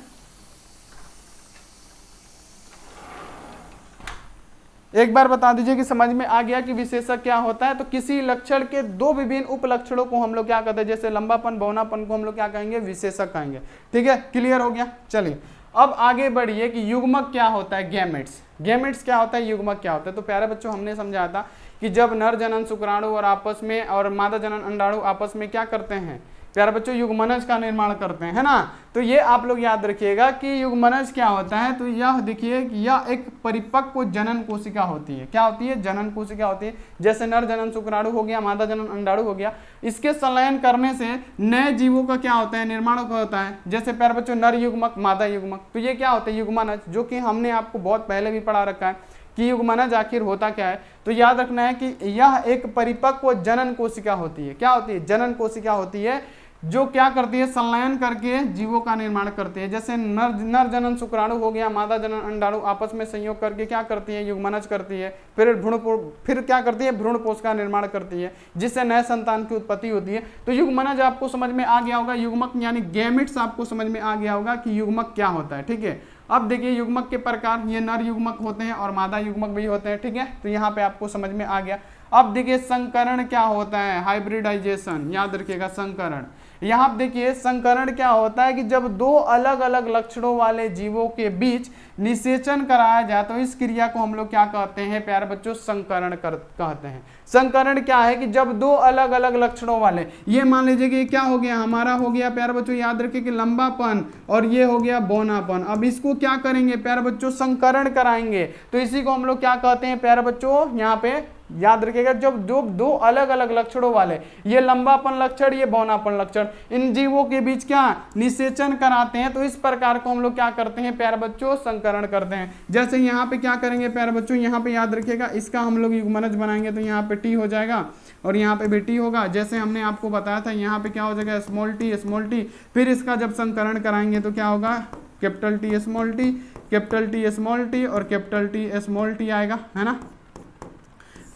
एक बार बता दीजिए कि समझ में आ गया कि विशेषक क्या होता है तो किसी लक्षण के दो विभिन्न उपलक्षणों को हम लोग क्या कहते हैं जैसे लंबापन बौनापन को हम लोग क्या कहेंगे विशेषक कहेंगे ठीक है क्लियर हो गया चलिए अब आगे बढ़िए कि युग्मक क्या होता है गैमेट्स गैमेट्स क्या होता है युग्मक क्या होता है तो प्यारे बच्चों हमने समझाया था कि जब नर जनन शुक्राणु और आपस में और मादा जनन अंडाणु आपस में क्या करते हैं प्यारे बच्चों युगमनज का निर्माण करते हैं है ना तो ये आप लोग याद रखिएगा कि युगमनज क्या होता है तो यह देखिए यह एक परिपक्व जनन कोशिका होती है क्या होती है जनन कोशिका होती है जैसे नर जनन शुक्राणु हो गया मादा जनन अंडाणु हो गया इसके संलयन करने से नए जीवों का क्या होता है निर्माण होता है जैसे प्यारे बच्चों नर युगमक मादा युग्मक तो ये क्या होता है युगमनज जो कि हमने आपको बहुत पहले भी पढ़ा रखा है कि युगमनज आखिर होता क्या है तो याद रखना है कि यह एक परिपक्व जनन कोशिका होती है क्या होती है जनन कोशिका होती है जो क्या करती है संलयन करके जीवों का निर्माण करती है जैसे नर नर जनन शुक्राणु हो गया मादा जनन अंडाणु आपस में संयोग करके क्या करती है युग्मनज करती है फिर भ्रूण फिर क्या करती है भ्रूण पोष का निर्माण करती है जिससे नए संतान की उत्पत्ति होती है तो युग्मनज आपको समझ में आ गया होगा युग्मक यानी गैमिट्स आपको समझ में आ गया होगा कि युग्मक क्या होता है ठीक है अब देखिए युग्मक के प्रकार ये नर युग्मक होते हैं और मादा युग्मक भी होते हैं ठीक है तो यहाँ पे आपको समझ में आ गया अब देखिए संकरण क्या होता है हाइब्रिडाइजेशन याद रखिएगा संकरण यहाँ देखिए संकरण क्या होता है कि जब दो अलग अलग लक्षणों वाले जीवों के बीच निषेचन कराया जाए तो इस क्रिया को हम लोग क्या कहते हैं प्यार बच्चों संकरण कर कहते हैं संकरण क्या है कि जब दो अलग अलग लक्षणों वाले ये मान लीजिए कि क्या हो गया हमारा हो गया प्यार बच्चों याद रखिए कि लंबापन और ये हो गया बोनापन अब इसको क्या करेंगे प्यार बच्चों संकरण कराएंगे तो इसी को हम लोग क्या कहते हैं प्यार बच्चों यहाँ पे याद रखिएगा जब जो दो अलग अलग लक्षणों वाले ये लंबापन लक्षण ये बौनापन लक्षण इन जीवों के बीच क्या निषेचन कराते हैं तो इस प्रकार को हम लोग क्या करते हैं प्यार बच्चों संकरण करते हैं जैसे यहाँ पे क्या करेंगे प्यार बच्चों यहाँ पे याद रखिएगा इसका हम लोग युगमनज बनाएंगे तो यहाँ पे टी हो जाएगा और यहाँ पे भी टी होगा जैसे हमने आपको बताया था यहाँ पे क्या हो जाएगा स्मॉल टी स्मॉल टी फिर इसका जब संकरण कराएंगे तो क्या होगा capital T small T capital T small T और कैपिटल टी स्मॉल टी आएगा है ना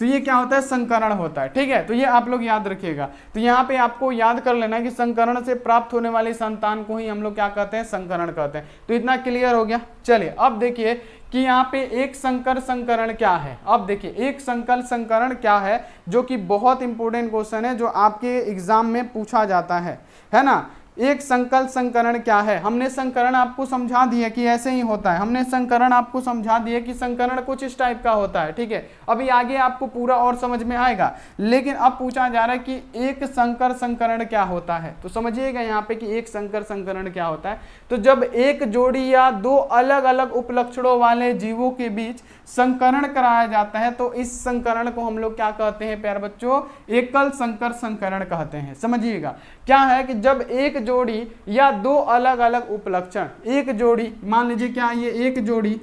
तो ये क्या होता है संकरण होता है ठीक है तो ये आप लोग याद रखिएगा तो यहाँ पे आपको याद कर लेना कि संकरण से प्राप्त होने वाली संतान को ही हम लोग क्या कहते हैं संकरण कहते हैं तो इतना क्लियर हो गया चलिए अब देखिए कि यहाँ पे एक संकर संकरण क्या है अब देखिए एक संकल संकरण क्या है जो कि बहुत इंपॉर्टेंट क्वेश्चन है जो आपके एग्जाम में पूछा जाता है है ना एक संकल्प संकरण क्या है हमने संकरण आपको समझा दिया कि ऐसे ही होता है हमने संकरण आपको समझा दिया कि संकरण कुछ इस टाइप का होता है ठीक है अभी आगे आपको पूरा और समझ में आएगा लेकिन अब पूछा जा रहा है कि एक संकर संकरण क्या होता है तो समझिएगा यहाँ पे कि एक संकर संकरण क्या होता है तो जब एक जोड़ी या दो अलग अलग उपलक्षणों वाले जीवों के बीच संकरण कराया जाता है तो इस संकरण को हम लोग क्या कहते हैं प्यार बच्चों एकल संकर संकरण कहते हैं समझिएगा क्या है कि जब एक जोड़ी या दो अलग अलग उपलक्षण एक जोड़ी मान लीजिए क्या ये एक जोड़ी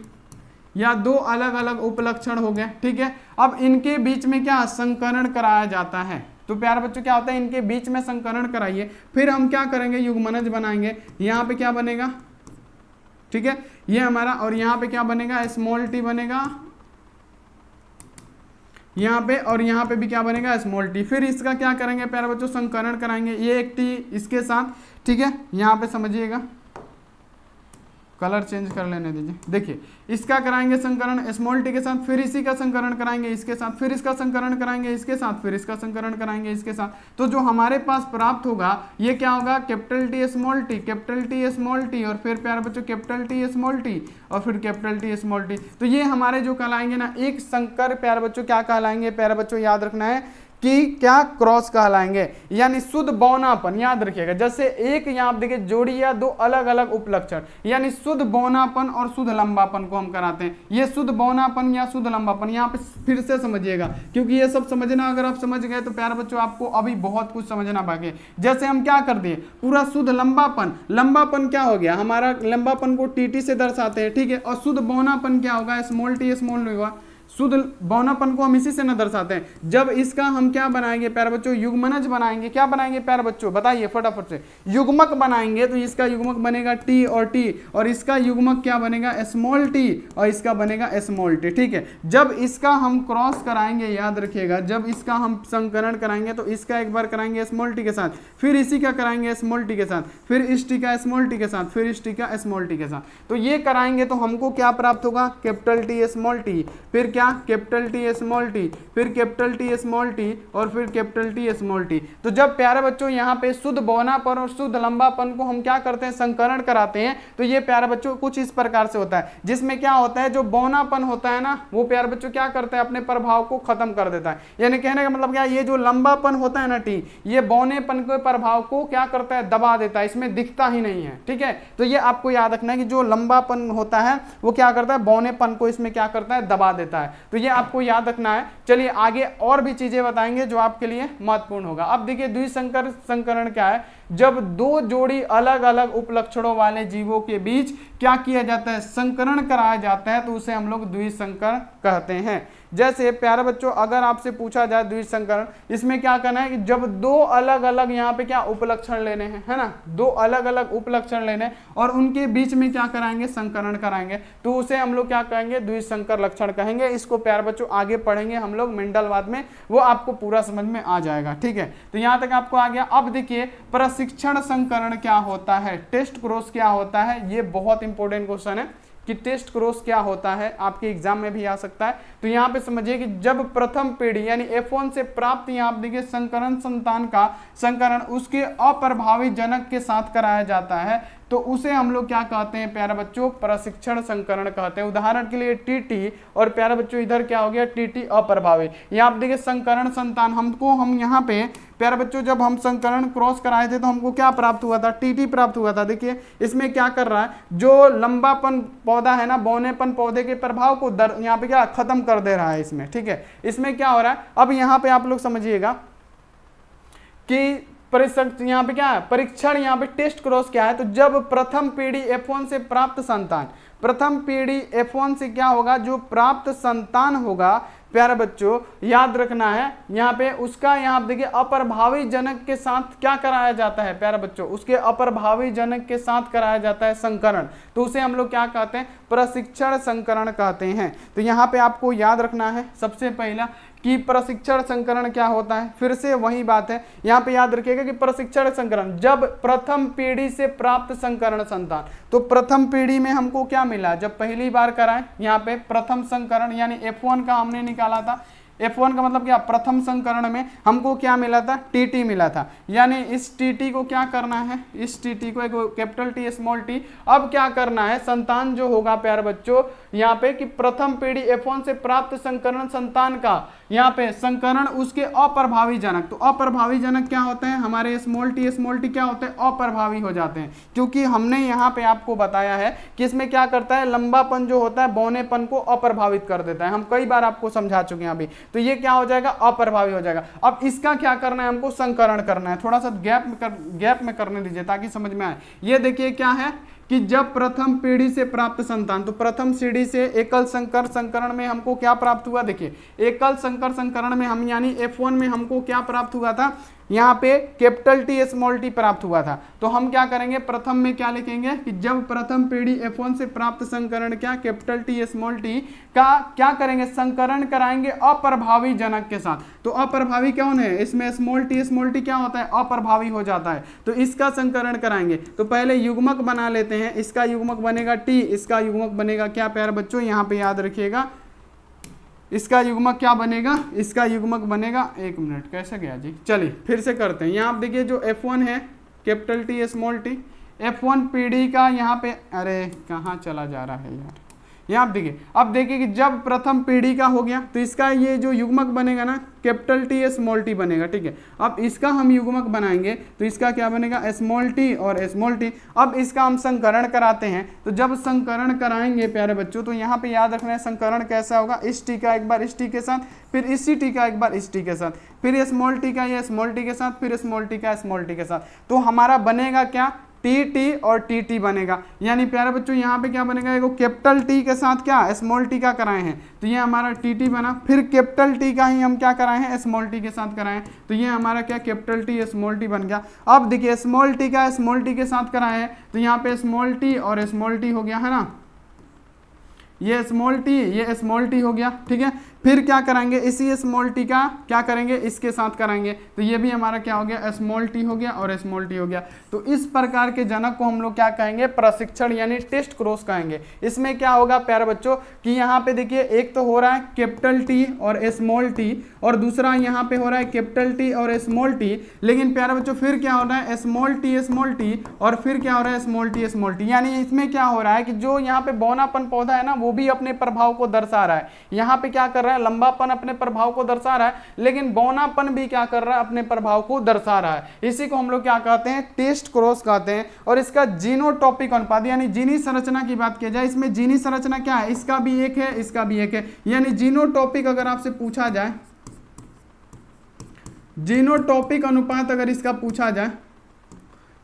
या दो अलग अलग उपलक्षण हो गए ठीक है अब इनके बीच में क्या संकरण कराया जाता है तो प्यार बच्चों क्या होता है इनके बीच में संकरण कराइए फिर हम क्या करेंगे युगमनज बनाएंगे यहाँ पे क्या बनेगा ठीक है ये हमारा और यहाँ पे क्या बनेगा स्मॉल टी बनेगा यहाँ पे और यहाँ पे भी क्या बनेगा स्मॉल टी फिर इसका क्या करेंगे प्यारे बच्चों संकरण कराएंगे ये एक टी इसके साथ ठीक है यहाँ पे समझिएगा कलर चेंज कर लेने दीजिए देखिए इसका कराएंगे संकरण स्मॉल टी के साथ फिर इसी का संकरण कराएंगे इसके साथ फिर इसका संकरण कराएंगे इसके साथ फिर इसका संकरण कराएंगे इसके साथ तो जो हमारे पास प्राप्त होगा ये क्या होगा capital T small T capital T small T और फिर प्यार बच्चों कैपिटल टी स्मॉल टी और फिर कैपिटल टी स्मॉल टी तो ये हमारे जो कहलाएंगे ना एक संकर प्यार बच्चों क्या कहलाएंगे प्यार बच्चों याद रखना है कि क्या क्रॉस कहलाएंगे यानी शुद्ध बौनापन याद रखिएगा जैसे एक यहाँ आप देखिए जोड़ी या दो अलग अलग उपलक्षण यानी शुद्ध बौनापन और शुद्ध लंबापन को हम कराते हैं ये शुद्ध बौनापन या शुद्ध लंबापन यहाँ पे फिर से समझिएगा क्योंकि ये सब समझना अगर आप समझ गए तो प्यार बच्चों आपको अभी बहुत कुछ समझना बाकी जैसे हम क्या कर दिए पूरा शुद्ध लंबापन लंबापन क्या हो गया हमारा लंबापन को टी से दर्शाते हैं ठीक है और शुद्ध बौनापन क्या होगा स्मॉल टी स्मॉल हुआ शुद्ध बौनापन को हम इसी से न दर्शाते हैं जब इसका हम क्या बनाएंगे प्यार बच्चों युग्मनज बनाएंगे क्या बनाएंगे प्यार बच्चों बताइए फटाफट से युग्मक बनाएंगे तो इसका युग्मक बनेगा टी और टी और इसका युग्मक क्या बनेगा स्मॉल टी और इसका बनेगा स्मॉल टी ठीक है जब इसका हम क्रॉस कराएंगे याद रखिएगा जब इसका हम संकरण कराएंगे तो इसका एक बार कराएंगे स्मॉल टी के साथ फिर इसी का कराएंगे स्मॉल टी के साथ फिर इस टी का स्मॉल टी के साथ फिर इस टी का स्मॉल टी के साथ तो ये कराएंगे तो हमको क्या प्राप्त होगा कैपिटल टी स्मॉल टी फिर क्या क्या कैपिटल टी स्मॉल टी फिर कैपिटल टी स्मॉल टी और फिर कैपिटल टी स्मॉल टी तो जब प्यारे बच्चों यहाँ पे शुद्ध बौनापन और शुद्ध लंबापन को हम क्या करते हैं संकरण कराते हैं तो ये प्यारे बच्चों कुछ इस प्रकार से होता है जिसमें क्या होता है जो बौनापन होता है ना वो प्यारे बच्चों क्या करते हैं अपने प्रभाव को खत्म कर देता है यानी कहने का मतलब क्या ये जो लंबापन होता है ना टी ये बौनेपन के प्रभाव को क्या करता है दबा देता है इसमें दिखता ही नहीं है ठीक है तो ये आपको याद रखना है कि जो लंबापन होता है वो क्या करता है बौनेपन को इसमें क्या करता है दबा देता है तो ये आपको याद रखना है चलिए आगे और भी चीज़ें बताएंगे जो आपके लिए महत्वपूर्ण होगा अब देखिए द्विशंकर संकरण क्या है जब दो जोड़ी अलग अलग उपलक्षणों वाले जीवों के बीच क्या किया जाता है संकरण कराया जाता है तो उसे हम लोग द्विशंकर कहते हैं जैसे प्यारे बच्चों अगर आपसे पूछा जाए द्विसंकरण संकरण इसमें क्या करना है कि जब दो अलग अलग यहाँ पे क्या उपलक्षण लेने हैं है ना दो अलग अलग उपलक्षण लेने और उनके बीच में क्या कराएंगे संकरण कराएंगे तो उसे हम लोग क्या कहेंगे द्विसंकर लक्षण कहेंगे इसको प्यार बच्चों आगे पढ़ेंगे हम लोग मेंडलवाद में वो आपको पूरा समझ में आ जाएगा ठीक है तो यहाँ तक आपको आ गया अब देखिए प्रशिक्षण संकरण क्या होता है टेस्ट क्रोस क्या होता है ये बहुत इंपॉर्टेंट क्वेश्चन है कि टेस्ट क्रॉस क्या होता है आपके एग्जाम में भी आ सकता है तो यहाँ पे समझिए कि जब प्रथम पीढ़ी यानी एफ से प्राप्त यहाँ आप देखिए संकरण संतान का संकरण उसके अप्रभावी जनक के साथ कराया जाता है तो उसे हम लोग क्या कहते हैं प्यारा बच्चों प्रशिक्षण संकरण कहते हैं उदाहरण के लिए टीटी और प्यारा बच्चों इधर क्या हो गया टीटी अप्रभावी यहाँ आप देखिए संकरण संतान हमको हम यहाँ पे प्यारे बच्चों जब हम संकरण क्रॉस कराए थे तो हमको क्या प्राप्त हुआ था टी टी प्राप्त हुआ था देखिए इसमें क्या कर रहा है जो लंबापन पौधा है ना बौनेपन पौधे के प्रभाव को दर यहाँ पे क्या खत्म कर दे रहा है इसमें ठीक है इसमें क्या हो रहा है अब यहाँ पे आप लोग समझिएगा कि परिसक्त यहाँ पे क्या है परीक्षण यहाँ पे टेस्ट क्रॉस क्या है तो जब प्रथम पीढ़ी F1 से प्राप्त संतान प्रथम पीढ़ी F1 से क्या होगा जो प्राप्त संतान होगा प्यारे बच्चों याद रखना है यहाँ पे उसका यहाँ देखिए अपरभावी जनक के साथ क्या कराया जाता है प्यारे बच्चों उसके अपरभावी जनक के साथ कराया जाता है संकरण तो उसे हम लोग क्या कहते हैं प्रशिक्षण संकरण कहते हैं तो यहाँ पे आपको याद रखना है सबसे पहला कि प्रशिक्षण संकरण क्या होता है फिर से वही बात है यहाँ पे याद रखिएगा कि प्रशिक्षण संकरण जब प्रथम पीढ़ी से प्राप्त संकरण संतान तो प्रथम पीढ़ी में हमको क्या मिला जब पहली बार कराए यहाँ पे प्रथम संकरण यानी एफ का हमने निकाला था एफ वन का मतलब क्या प्रथम संकरण में हमको क्या मिला था TT मिला था यानी इस TT को क्या करना है इस TT को एक कैपिटल टी स्मॉल टी अब क्या करना है संतान जो होगा प्यार बच्चों यहाँ पे कि प्रथम पीढ़ी एफ वन से प्राप्त संकरण संतान का यहाँ पे संकरण उसके अप्रभावी जनक तो अप्रभावी जनक क्या होते हैं हमारे स्मॉल टी स्मॉल टी क्या होते हैं अप्रभावी हो जाते हैं क्योंकि हमने यहाँ पे आपको बताया है कि इसमें क्या करता है लंबापन जो होता है बौनेपन को अप्रभावित कर देता है हम कई बार आपको समझा चुके हैं अभी तो ये क्या हो जाएगा अप्रभावी हो जाएगा अब इसका क्या करना है हमको संकरण करना है थोड़ा सा गैप में गैप में करने दीजिए ताकि समझ में आए ये देखिए क्या है कि जब प्रथम पीढ़ी से प्राप्त संतान तो प्रथम सीढ़ी से एकल संकर संकरण में हमको क्या प्राप्त हुआ देखिए एकल संकर संकरण में हम यानी F1 में हमको क्या प्राप्त हुआ था यहाँ पे कैपिटल टी स्मॉल टी प्राप्त हुआ था तो हम क्या करेंगे प्रथम में क्या लिखेंगे कि जब प्रथम पीढ़ी एफ से प्राप्त संकरण क्या कैपिटल टी स्मॉल टी का क्या करेंगे संकरण कराएंगे अप्रभावी जनक के साथ तो अप्रभावी कौन है इसमें स्मॉल टी स्मॉल टी क्या होता है अप्रभावी हो जाता है तो इसका संकरण कराएंगे तो पहले युग्मक बना लेते हैं इसका युग्मक बनेगा टी इसका युग्मक बनेगा क्या प्यार बच्चों यहाँ पे याद रखिएगा इसका युग्मक क्या बनेगा इसका युग्मक बनेगा एक मिनट कैसे गया जी चलिए फिर से करते हैं यहाँ आप देखिए जो F1 है capital T small T F1 PD का यहाँ पे अरे कहाँ चला जा रहा है यार यहाँ देखिए अब देखिए कि जब प्रथम पीढ़ी का हो गया तो इसका ये जो युग्मक बनेगा ना कैपिटल टी स्मॉल टी बनेगा ठीक है अब इसका हम युग्मक बनाएंगे तो इसका क्या बनेगा स्मॉल टी और स्मॉल टी अब इसका हम संकरण कराते हैं तो जब संकरण कराएंगे प्यारे बच्चों तो यहाँ पे याद रखना है संकरण कैसा होगा इस टी का एक बार इस टी के साथ फिर इसी टी का एक बार इस टी के साथ फिर स्मॉल टी का ये स्मॉल टी के साथ फिर स्मॉल टी का स्मॉल टी के साथ तो हमारा बनेगा क्या टी टी और टी टी बनेगा यानी प्यारे बच्चों यहाँ पे क्या बनेगा एगो कैपिटल टी के साथ क्या स्मॉल टी का कराए हैं तो ये हमारा टी टी बना फिर कैपिटल टी का ही हम क्या कराए हैं स्मॉल टी के साथ कराए हैं तो ये हमारा क्या कैपिटल टी स्मॉल टी बन गया अब देखिए स्मॉल टी का स्मॉल टी के साथ कराए हैं तो यहाँ पे स्मॉल टी और स्मॉल टी हो गया है ना ये स्मॉल टी ये स्मॉल टी हो गया ठीक है फिर क्या करेंगे इसी स्मॉल टी का क्या करेंगे इसके साथ कराएंगे तो ये भी हमारा क्या हो गया स्मॉल टी हो गया और स्मॉल टी हो गया तो इस प्रकार के जनक को हम लोग क्या कहेंगे प्रशिक्षण यानी टेस्ट क्रॉस कहेंगे इसमें क्या होगा प्यारे बच्चों कि यहाँ पे देखिए एक तो हो रहा है कैपिटल टी और स्मॉल टी और दूसरा यहाँ पे हो रहा है कैपिटल टी और स्मॉल टी लेकिन प्यारे बच्चों फिर क्या हो रहा है स्मॉल टी स्मॉल टी और फिर क्या हो रहा है स्मॉल टी स्मॉल टी यानी इसमें क्या हो रहा है कि जो यहाँ पे बौनापन पौधा है ना वो भी अपने प्रभाव को दर्शा रहा है यहाँ पे क्या कर रहा है लंबापन अपने प्रभाव को दर्शा रहा है लेकिन बौनापन भी क्या कर रहा है अपने प्रभाव को दर्शा रहा है इसी को हम लोग क्या कहते हैं टेस्ट क्रॉस कहते हैं और इसका जीनोटॉपिक अनुपात यानी जीनी संरचना की बात किया जाए इसमें जीनी संरचना क्या है इसका भी एक है इसका भी एक है यानी जीनोटॉपिक अगर आपसे पूछा जाए जीनोटॉपिक अनुपात अगर इसका पूछा जाए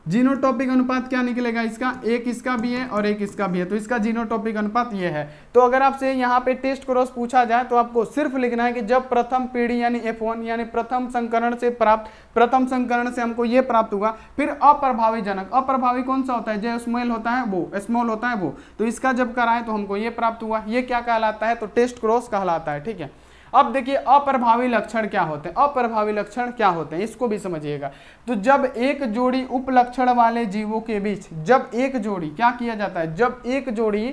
जीनोटॉपिक अनुपात क्या निकलेगा इसका एक इसका भी है और एक इसका भी है तो इसका जीनोटॉपिक अनुपात ये है तो अगर आपसे यहाँ पे टेस्ट क्रॉस पूछा जाए तो आपको सिर्फ लिखना है कि जब प्रथम पीढ़ी यानी एफ यानी प्रथम संकरण से प्राप्त प्रथम संकरण से हमको ये प्राप्त हुआ फिर अप्रभावी जनक अप्रभावी कौन सा होता है जो स्मेल होता है वो स्मॉल होता है वो तो इसका जब कराएं तो हमको ये प्राप्त हुआ ये क्या कहलाता है तो टेस्ट क्रॉस कहलाता है ठीक है अब देखिए अप्रभावी लक्षण क्या होते हैं अप्रभावी लक्षण क्या होते हैं इसको भी समझिएगा तो जब एक जोड़ी उपलक्षण वाले जीवों के बीच जब एक जोड़ी क्या किया जाता है जब एक जोड़ी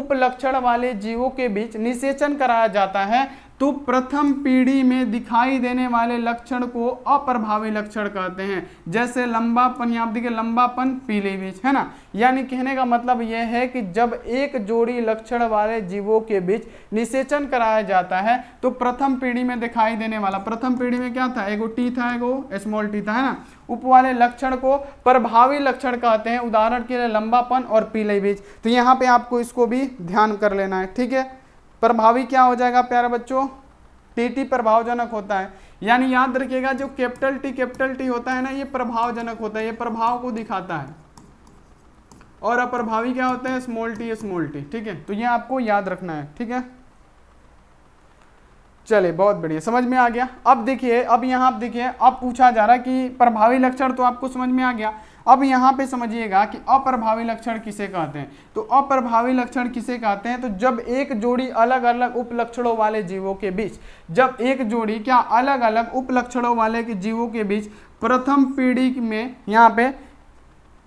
उपलक्षण वाले जीवों के बीच निषेचन कराया जाता है तो प्रथम पीढ़ी में दिखाई देने वाले लक्षण को अप्रभावी लक्षण कहते हैं जैसे लंबापन आप देखिए लंबापन पीले बीज है ना यानी कहने का मतलब यह है कि जब एक जोड़ी लक्षण वाले जीवों के बीच निषेचन कराया जाता है तो प्रथम पीढ़ी में दिखाई देने वाला प्रथम पीढ़ी में क्या था एगो टी था एगो स्मॉल टी था है ना उप वाले लक्षण को प्रभावी लक्षण कहते हैं उदाहरण के लिए लंबापन और पीले बीज तो यहाँ पे आपको इसको भी ध्यान कर लेना है ठीक है प्रभावी क्या हो जाएगा प्यारे बच्चों टी टी प्रभावजनक होता है यानी याद रखिएगा जो कैपिटल टी कैपिटल टी होता है ना ये प्रभावजनक होता है ये प्रभाव को दिखाता है और अप्रभावी क्या होता है स्मॉल टी स्मॉल टी ठीक है तो ये आपको याद रखना है ठीक है चले बहुत बढ़िया समझ में आ गया अब देखिए अब यहां आप देखिए अब पूछा जा रहा है कि प्रभावी लक्षण तो आपको समझ में आ गया अब यहाँ पे समझिएगा कि अप्रभावी लक्षण किसे कहते हैं तो अप्रभावी लक्षण किसे कहते हैं तो जब एक जोड़ी अलग अलग उपलक्षणों वाले जीवों के बीच जब एक जोड़ी क्या अलग अलग उपलक्षणों वाले के जीवों के बीच प्रथम पीढ़ी में यहाँ पे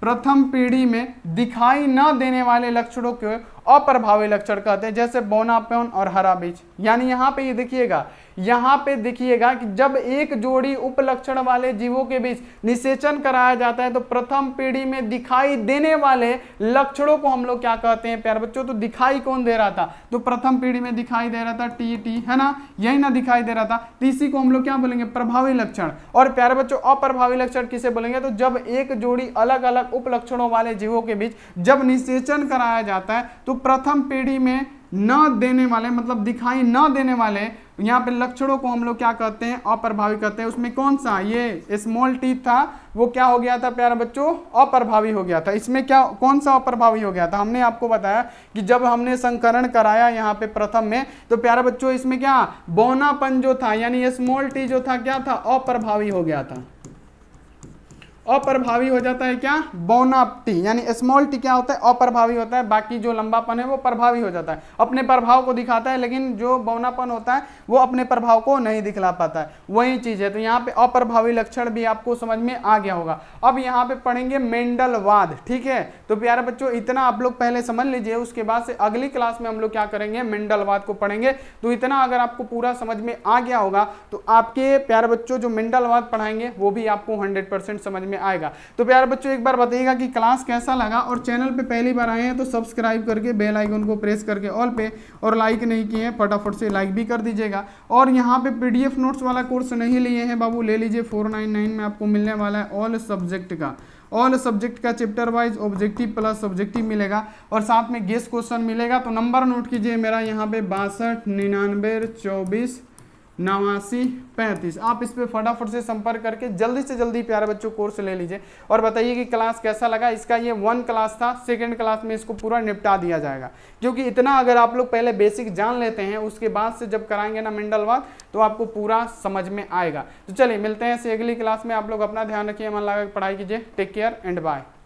प्रथम पीढ़ी में दिखाई न देने वाले लक्षणों के अप्रभावी लक्षण कहते हैं जैसे बोनापोन और हरा बीज यानी यहाँ पे ये देखिएगा यहाँ पे देखिएगा कि जब एक जोड़ी उपलक्षण वाले जीवों के बीच निषेचन कराया जाता है तो प्रथम पीढ़ी में दिखाई देने वाले लक्षणों को हम लोग क्या कहते हैं प्यार बच्चों तो दिखाई कौन दे रहा था तो प्रथम पीढ़ी में दिखाई दे रहा था टी टी है ना यही ना दिखाई दे रहा था तो इसी को हम लोग क्या बोलेंगे प्रभावी लक्षण और प्यारे बच्चों अप्रभावी लक्षण किसे बोलेंगे तो जब एक जोड़ी अलग अलग उपलक्षणों वाले जीवों के बीच जब निषेचन कराया जाता है तो प्रथम पीढ़ी में न देने वाले मतलब दिखाई न देने वाले यहाँ पे लक्षणों को हम लोग क्या कहते हैं अप्रभावी कहते हैं उसमें कौन सा ये स्मॉल टी था वो क्या हो गया था प्यारे बच्चों अप्रभावी हो गया था इसमें क्या कौन सा अप्रभावी हो गया था हमने आपको बताया कि जब हमने संकरण कराया यहाँ पे प्रथम में तो प्यारे बच्चों इसमें क्या बोनापन जो था यानी स्मॉल टी जो था क्या था अप्रभावी हो गया था अप्रभावी हो जाता है क्या बोनाप्टी यानी स्मॉल टी क्या होता है अप्रभावी होता है बाकी जो लंबापन है वो प्रभावी हो जाता है अपने प्रभाव को दिखाता है लेकिन जो बौनापन होता है वो अपने प्रभाव को नहीं दिखला पाता है वही चीज़ है तो यहाँ पे अप्रभावी लक्षण भी आपको समझ में आ गया होगा अब यहाँ पे पढ़ेंगे मेंडलवाद ठीक है तो प्यारे बच्चों इतना आप लोग पहले समझ लीजिए उसके बाद से अगली क्लास में हम लोग क्या करेंगे मेंडलवाद को पढ़ेंगे तो इतना अगर आपको पूरा समझ में आ गया होगा तो आपके प्यारे बच्चों जो मेंडलवाद पढ़ाएंगे वो भी आपको हंड्रेड समझ में में आएगा तो प्यार बच्चों एक बार बताइएगा कि क्लास कैसा लगा और चैनल पे पहली बार आए हैं तो सब्सक्राइब करके बेल आइकन को प्रेस करके ऑल पे और लाइक नहीं किए हैं फटाफट से लाइक भी कर दीजिएगा और यहाँ पे पीडीएफ नोट्स वाला कोर्स नहीं लिए हैं बाबू ले लीजिए फोर में आपको मिलने वाला है ऑल सब्जेक्ट का ऑल सब्जेक्ट का chapter wise objective plus subjective मिलेगा और साथ में गेस्ट क्वेश्चन मिलेगा तो नंबर नोट कीजिए मेरा यहाँ पे बासठ निन्यानबे चौबीस नवासी पैंतीस आप इस पर फटाफट से संपर्क करके जल्दी से जल्दी प्यारे बच्चों कोर्स ले लीजिए और बताइए कि क्लास कैसा लगा इसका ये वन क्लास था सेकेंड क्लास में इसको पूरा निपटा दिया जाएगा क्योंकि इतना अगर आप लोग पहले बेसिक जान लेते हैं उसके बाद से जब कराएंगे ना मंडलवाद तो आपको पूरा समझ में आएगा तो चलिए मिलते हैं ऐसे अगली क्लास में आप लोग अपना ध्यान रखिए मन लगा पढ़ाई कीजिए टेक केयर एंड बाय